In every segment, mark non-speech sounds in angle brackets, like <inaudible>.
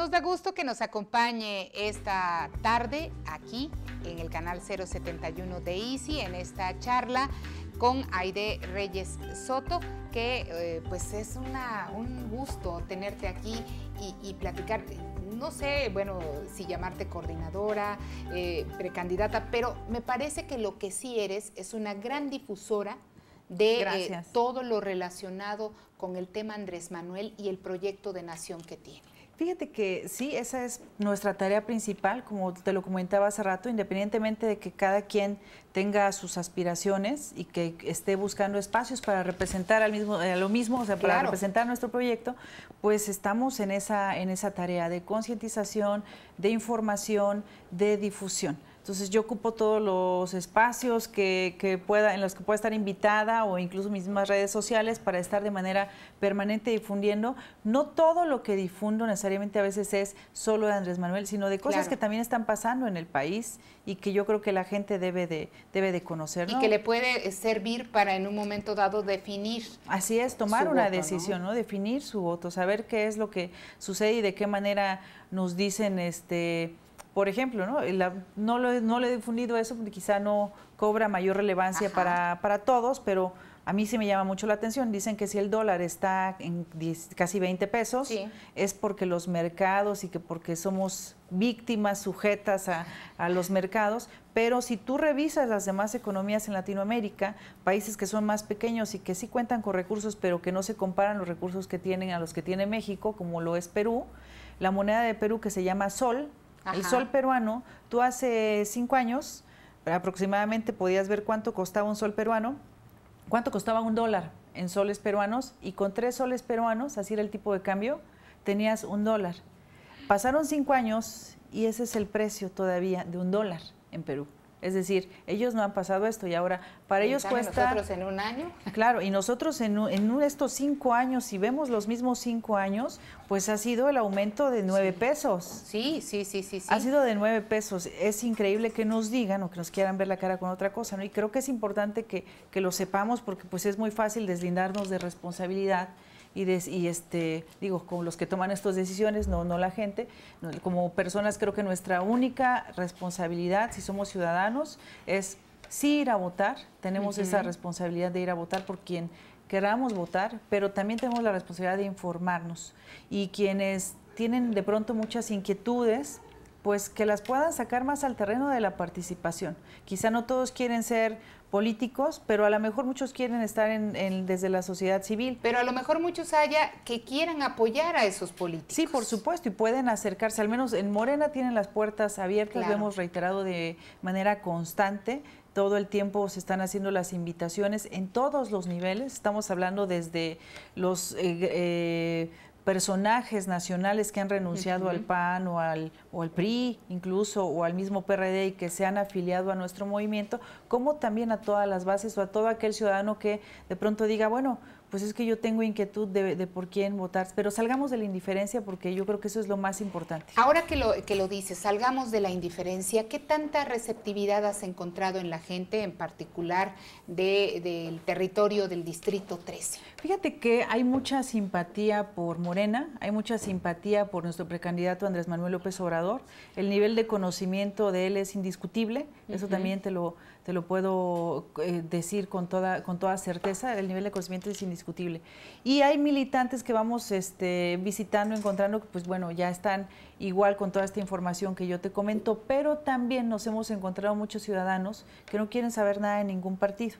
Nos da gusto que nos acompañe esta tarde aquí en el canal 071 de ICI en esta charla con Aide Reyes Soto, que eh, pues es un gusto tenerte aquí y, platicar. No sé, bueno, si llamarte coordinadora, eh, precandidata, pero me parece que lo que sí eres es una gran difusora de eh, todo lo relacionado con el tema Andrés Manuel y el proyecto de nación que tiene. Fíjate que sí, esa es nuestra tarea principal, como te lo comentaba hace rato, independientemente de que cada quien tenga sus aspiraciones y que esté buscando espacios para representar al mismo, a eh, lo mismo, o sea, para representar nuestro proyecto, pues estamos en esa, en esa tarea de concientización, de información, de difusión. Entonces yo ocupo todos los espacios que, pueda, en los que pueda estar invitada o incluso mis mismas redes sociales para estar de manera permanente difundiendo. No todo lo que difundo necesariamente a veces es solo de Andrés Manuel, sino de cosas que también están pasando en el país y que yo creo que la gente debe de, debe de conocer. Y que le puede eh, servir para en un momento dado definir. Así es, tomar una decisión, ¿no? Definir su voto, saber qué es lo que sucede y de qué manera nos dicen este por ejemplo, ¿no? La, no, lo, no, he difundido eso porque quizá no cobra mayor relevancia para, todos, pero a mí sí me llama mucho la atención. Dicen que si el dólar está en casi 20 pesos, es porque los mercados y que porque somos víctimas sujetas a, a, los mercados, pero si tú revisas las demás economías en Latinoamérica, países que son más pequeños y que sí cuentan con recursos, pero que no se comparan los recursos que tienen a los que tiene México, como lo es Perú, la moneda de Perú que se llama sol, el sol peruano, tú hace cinco años aproximadamente podías ver cuánto costaba un sol peruano, cuánto costaba un dólar en soles peruanos y con tres soles peruanos, así era el tipo de cambio, tenías un dólar. Pasaron cinco años y ese es el precio todavía de un dólar en Perú. Es decir, ellos no han pasado esto y ahora para ellos cuesta... nosotros en un año? <laughs> Claro, y nosotros en, estos cinco años, si vemos los mismos cinco años, pues ha sido el aumento de nueve pesos. Sí, sí, sí, sí, sí. Ha sido de nueve pesos. Es increíble que nos digan o que nos quieran ver la cara con otra cosa, ¿no? Y creo que es importante que, que lo sepamos porque pues es muy fácil deslindarnos de responsabilidad y, este, digo, con los que toman estas decisiones, no, no la gente. Como personas creo que nuestra única responsabilidad, si somos ciudadanos, es sí ir a votar, tenemos esa responsabilidad de ir a votar por quien queramos votar, pero también tenemos la responsabilidad de informarnos y quienes tienen de pronto muchas inquietudes, pues que las puedan sacar más al terreno de la participación. Quizá no todos quieren ser políticos, pero a lo mejor muchos quieren estar en, desde la sociedad civil. Pero a lo mejor muchos haya que quieran apoyar a esos políticos. Sí, por supuesto, y pueden acercarse, al menos en Morena tienen las puertas abiertas, lo hemos reiterado de manera constante, todo el tiempo se están haciendo las invitaciones en todos los niveles, estamos hablando desde los... Eh, eh, personajes nacionales que han renunciado al PAN o al, o al PRI incluso o al mismo PRD y que se han afiliado a nuestro movimiento, como también a todas las bases o a todo aquel ciudadano que de pronto diga, bueno, pues es que yo tengo inquietud de, por quién votar, pero salgamos de la indiferencia porque yo creo que eso es lo más importante. Ahora que lo, que lo dices, salgamos de la indiferencia, ¿qué tanta receptividad has encontrado en la gente, en particular del territorio del Distrito 13? Fíjate que hay mucha simpatía por Morena, hay mucha simpatía por nuestro precandidato Andrés Manuel López Obrador, el nivel de conocimiento de él es indiscutible, eso también te lo, te lo puedo eh, decir con toda, con toda certeza, el nivel de conocimiento es indiscutible y hay militantes que vamos este, visitando, encontrando que, pues bueno, ya están igual con toda esta información que yo te comento, pero también nos hemos encontrado muchos ciudadanos que no quieren saber nada de ningún partido.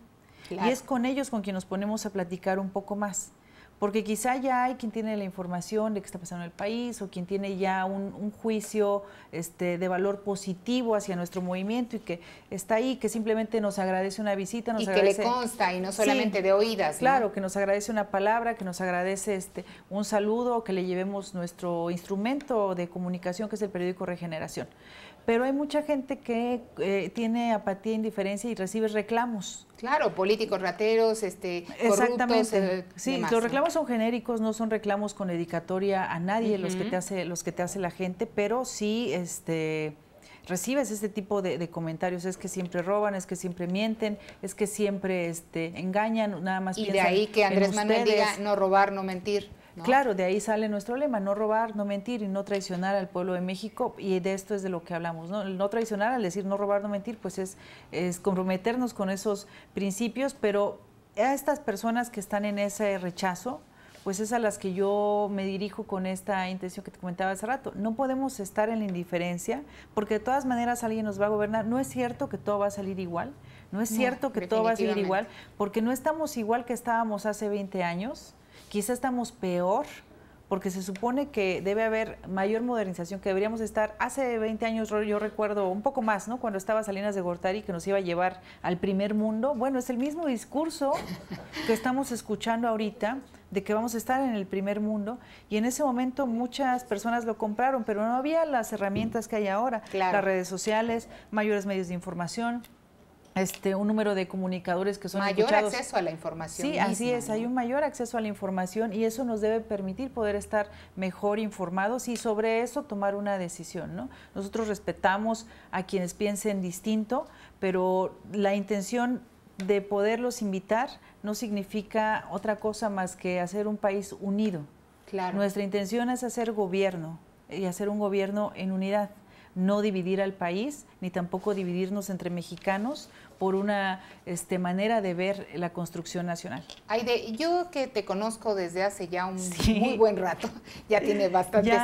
Y es con ellos con quien nos ponemos a platicar un poco más porque quizá ya hay quien tiene la información de qué está pasando en el país o quien tiene ya un, juicio este, de valor positivo hacia nuestro movimiento y que está ahí, que simplemente nos agradece una visita, nos y que le consta y no solamente de oídas. Claro, que nos agradece una palabra, que nos agradece este, un saludo, que le llevemos nuestro instrumento de comunicación que es el periódico Regeneración pero hay mucha gente que eh, tiene apatía, indiferencia y recibe reclamos. Claro, políticos rateros, este, corruptos, Exactamente. Eh, sí, los reclamos son genéricos, no son reclamos con dedicatoria a nadie, los que te hace, los que te hace la gente, pero sí, este recibes este tipo de, comentarios, es que siempre roban, es que siempre mienten, es que siempre este, engañan, nada más. Y de ahí que Andrés Manuel diga no robar, no mentir. Claro, de ahí sale nuestro lema, no robar, no mentir y no traicionar al pueblo de México, y de esto es de lo que hablamos, ¿no? no traicionar, al decir no robar, no mentir, pues es, comprometernos con esos principios, pero a estas personas que están en ese rechazo, pues es a las que yo me dirijo con esta intención que te comentaba hace rato. No podemos estar en la indiferencia porque de todas maneras alguien nos va a gobernar. No es cierto que todo va a salir igual, no es cierto que todo va a salir igual porque no estamos igual que estábamos hace 20 años quizá estamos peor porque se supone que debe haber mayor modernización, que deberíamos estar, hace 20 años yo recuerdo un poco más, ¿no? Cuando estaba Salinas de Gortari que nos iba a llevar al primer mundo, bueno, es el mismo discurso que estamos escuchando ahorita de que vamos a estar en el primer mundo y en ese momento muchas personas lo compraron, pero no había las herramientas que hay ahora, las redes sociales, mayores medios de información, este, un número de comunicadores que son mayor acceso a la información. Sí, así es, hay un mayor acceso a la información y eso nos debe permitir poder estar mejor informados y sobre eso tomar una decisión, ¿no? Nosotros respetamos a quienes piensen distinto, pero la intención de poderlos invitar no significa otra cosa más que hacer un país unido. Claro. Nuestra intención es hacer gobierno y hacer un gobierno en unidad no dividir al país, ni tampoco dividirnos entre mexicanos por una este, manera de ver la construcción nacional. Aide, yo que te conozco desde hace ya un muy buen rato, <laughs> ya tiene <laughs> bastantes,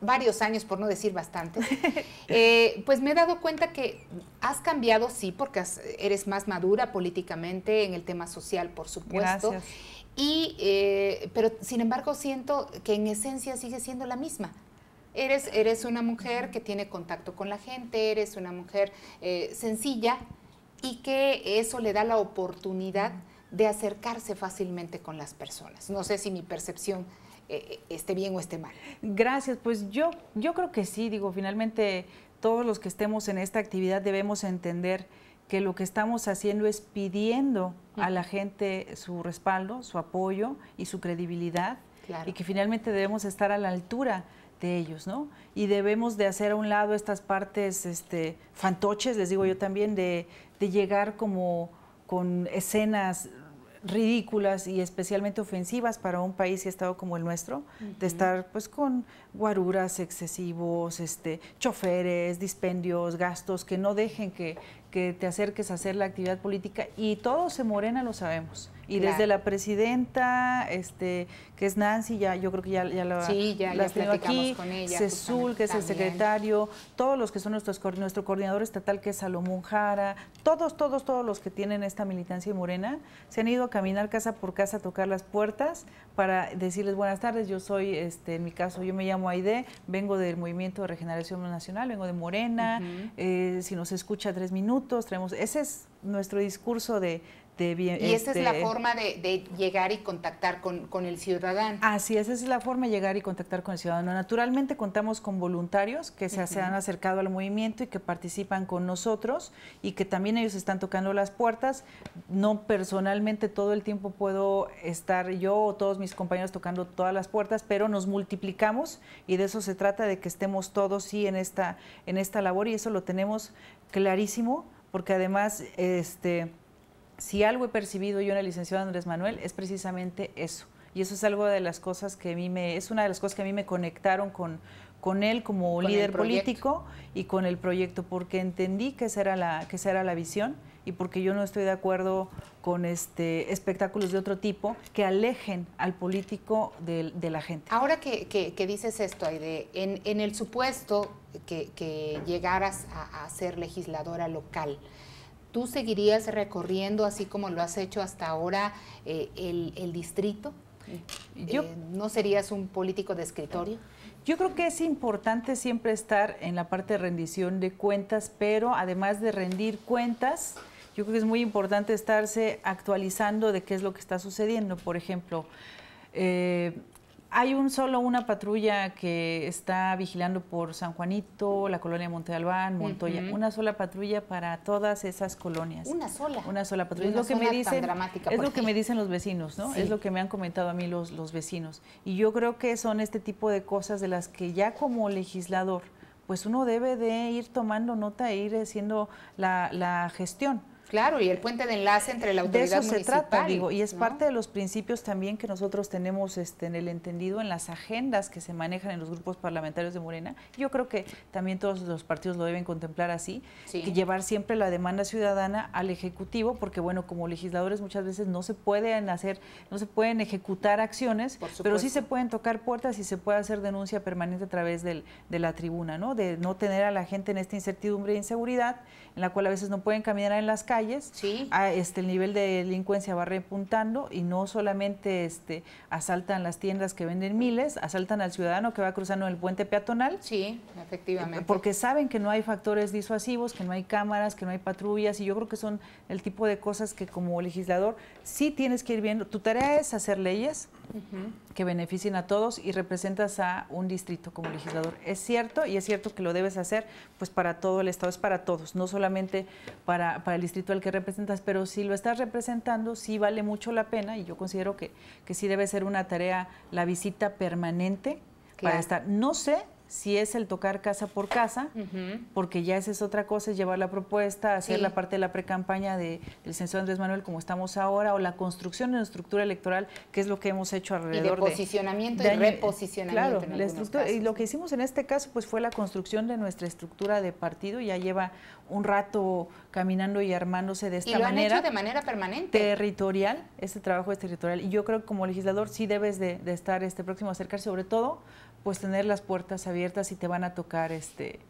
varios años, por no decir bastante, <laughs> eh, pues me he dado cuenta que has cambiado, sí, porque eres más madura políticamente en el tema social, por supuesto. Y, eh, pero sin embargo siento que en esencia sigue siendo la misma. Eres, eres una mujer que tiene contacto con la gente, eres una mujer eh, sencilla y que eso le da la oportunidad de acercarse fácilmente con las personas. No sé si mi percepción eh, eh, esté bien o esté mal. Gracias, pues yo, yo creo que sí, digo, finalmente todos los que estemos en esta actividad debemos entender que lo que estamos haciendo es pidiendo a la gente su respaldo, su apoyo y su credibilidad, y que finalmente debemos estar a la altura de ellos, ¿no? Y debemos de hacer a un lado estas partes este, fantoches, les digo yo también, de, de llegar como con escenas ridículas y especialmente ofensivas para un país y estado como el nuestro, de estar pues con guaruras excesivos, este, choferes, dispendios, gastos que no dejen que, que te acerques a hacer la actividad política y todo se morena lo sabemos. Y desde la presidenta, este, que es Nancy, ya yo creo que ya, la, las platicamos aquí, con ella. que es el secretario, todos los que son nuestros nuestro coordinador estatal, que es Salomón Jara, todos, todos, todos los que tienen esta militancia de morena, se han ido a caminar casa por casa a tocar las puertas para decirles buenas tardes, yo soy, este, en mi caso, yo me llamo Aide, vengo del Movimiento de Regeneración Nacional, vengo de Morena, eh, si nos escucha tres minutos, traemos, ese es nuestro discurso de, este, y esa es la este, forma de, llegar y contactar con, el ciudadano. Así esa es la forma de llegar y contactar con el ciudadano. Naturalmente contamos con voluntarios que se, se, han acercado al movimiento y que participan con nosotros y que también ellos están tocando las puertas. No personalmente todo el tiempo puedo estar yo o todos mis compañeros tocando todas las puertas, pero nos multiplicamos y de eso se trata, de que estemos todos sí en esta, en esta labor y eso lo tenemos clarísimo porque además... este si algo he percibido yo en el licenciado Andrés Manuel es precisamente eso. Y eso es algo de las cosas que a mí me, es una de las cosas que a mí me conectaron con, con él como líder político y con el proyecto, porque entendí que esa era la, que era la visión y porque yo no estoy de acuerdo con este espectáculos de otro tipo que alejen al político de, la gente. Ahora que, dices esto, Aide, en, el supuesto que, llegaras a ser legisladora local, ¿tú seguirías recorriendo, así como lo has hecho hasta ahora, eh, el, distrito? Eh, yo, eh, ¿No serías un político de escritorio? Yo creo que es importante siempre estar en la parte de rendición de cuentas, pero además de rendir cuentas, yo creo que es muy importante estarse actualizando de qué es lo que está sucediendo. Por ejemplo, hay un solo una patrulla que está vigilando por San Juanito, la colonia Monte Albán, Montoya, una sola patrulla para todas esas colonias. Una sola. Una sola patrulla. es lo que me dicen, es lo que me dicen los vecinos, ¿no? Es lo que me han comentado a mí los, los vecinos. Y yo creo que son este tipo de cosas de las que ya como legislador, pues uno debe de ir tomando nota e ir haciendo la, la gestión Claro, y el puente de enlace entre la autoridad de eso se trata, digo, y es parte de los principios también que nosotros tenemos este, en el entendido, en las agendas que se manejan en los grupos parlamentarios de Morena. Yo creo que también todos los partidos lo deben contemplar así, que llevar siempre la demanda ciudadana al Ejecutivo, porque bueno, como legisladores muchas veces no se pueden hacer, no se pueden ejecutar acciones, pero sí se pueden tocar puertas y se puede hacer denuncia permanente a través de la tribuna, ¿no? De no tener a la gente en esta incertidumbre e inseguridad, en la cual a veces no pueden caminar en las calles sí. este, el nivel de delincuencia va repuntando y no solamente este, asaltan las tiendas que venden miles, asaltan al ciudadano que va cruzando el puente peatonal. Sí, efectivamente. Eh, porque saben que no hay factores disuasivos, que no hay cámaras, que no hay patrullas y yo creo que son el tipo de cosas que como legislador sí tienes que ir viendo. Tu tarea es hacer leyes, que beneficien a todos y representas a un distrito como legislador. Es cierto y es cierto que lo debes hacer pues para todo el Estado, es para todos, no solamente para, para el distrito al que representas, pero si lo estás representando sí vale mucho la pena y yo considero que, sí debe ser una tarea la visita permanente para estar. No sé si es el tocar casa por casa, porque ya esa es otra cosa, es llevar la propuesta, hacer la parte de la precampaña de, del censo Andrés Manuel como estamos ahora, o la construcción de una estructura electoral, que es lo que hemos hecho alrededor y de posicionamiento y reposicionamiento. Claro, la estructura, y lo que hicimos en este caso pues fue la construcción de nuestra estructura de partido, ya lleva un rato caminando y armándose de esta y manera. hecho de manera permanente. Territorial, ese trabajo es territorial. Y yo creo que como legislador sí debes de, estar este próximo acercarse, sobre todo pues tener las puertas abiertas y te van a tocar este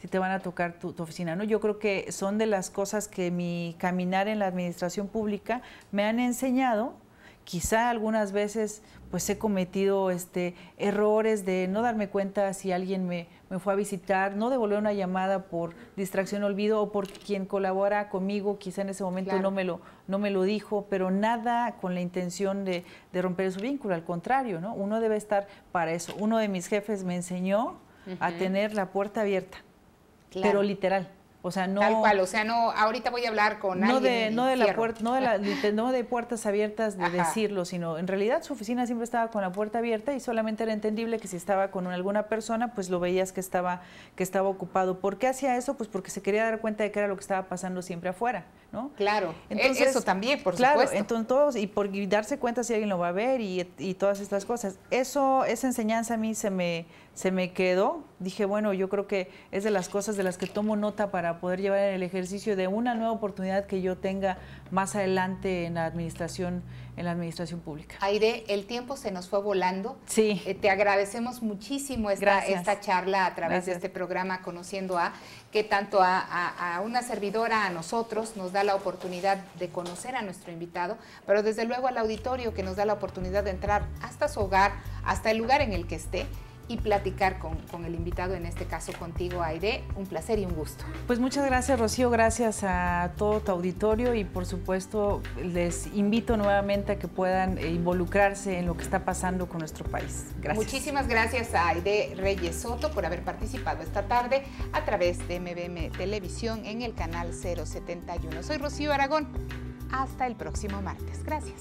si te van a tocar tu, tu, oficina. ¿no? Yo creo que son de las cosas que mi caminar en la administración pública me han enseñado quizá algunas veces pues he cometido este, errores de no darme cuenta si alguien me, fue a visitar, no devolver una llamada por distracción, olvido o por quien colabora conmigo, quizá en ese momento no, me lo, no me lo dijo, pero nada con la intención de, romper su vínculo, al contrario, ¿no? uno debe estar para eso. Uno de mis jefes me enseñó a tener la puerta abierta, pero literal. O sea, no. Tal cual, o sea, no, ahorita voy a hablar con no De, no, de la puerta, no, de no de puertas abiertas de decirlo, sino en realidad su oficina siempre estaba con la puerta abierta y solamente era entendible que si estaba con alguna persona, pues lo veías que estaba, que estaba ocupado. ¿Por qué hacía eso? Pues porque se quería dar cuenta de que era lo que estaba pasando siempre afuera, ¿no? Claro, e-, entonces, eso también, por claro, Entonces, y por darse cuenta si alguien lo va a ver y, todas estas cosas. Eso, esa enseñanza a mí se me se me quedó. Dije, bueno, yo creo que es de las cosas de las que tomo nota para poder llevar en el ejercicio de una nueva oportunidad que yo tenga más adelante en la administración, en la administración pública. Aire, el tiempo se nos fue volando. Sí. Eh, te agradecemos muchísimo esta, charla a través de este programa Conociendo a, que tanto a una servidora, a nosotros, nos da la oportunidad de conocer a nuestro invitado, pero desde luego al auditorio que nos da la oportunidad de entrar hasta su hogar, hasta el lugar en el que esté y platicar con, el invitado, en este caso contigo, Aide. Un placer y un gusto. Pues muchas gracias, Rocío. Gracias a todo tu auditorio y, por supuesto, les invito nuevamente a que puedan eh, involucrarse en lo que está pasando con nuestro país. Gracias. Muchísimas gracias a Aide Reyes Soto por haber participado esta tarde a través de MBM Televisión en el canal 071. Soy Rocío Aragón. Hasta el próximo martes. Gracias.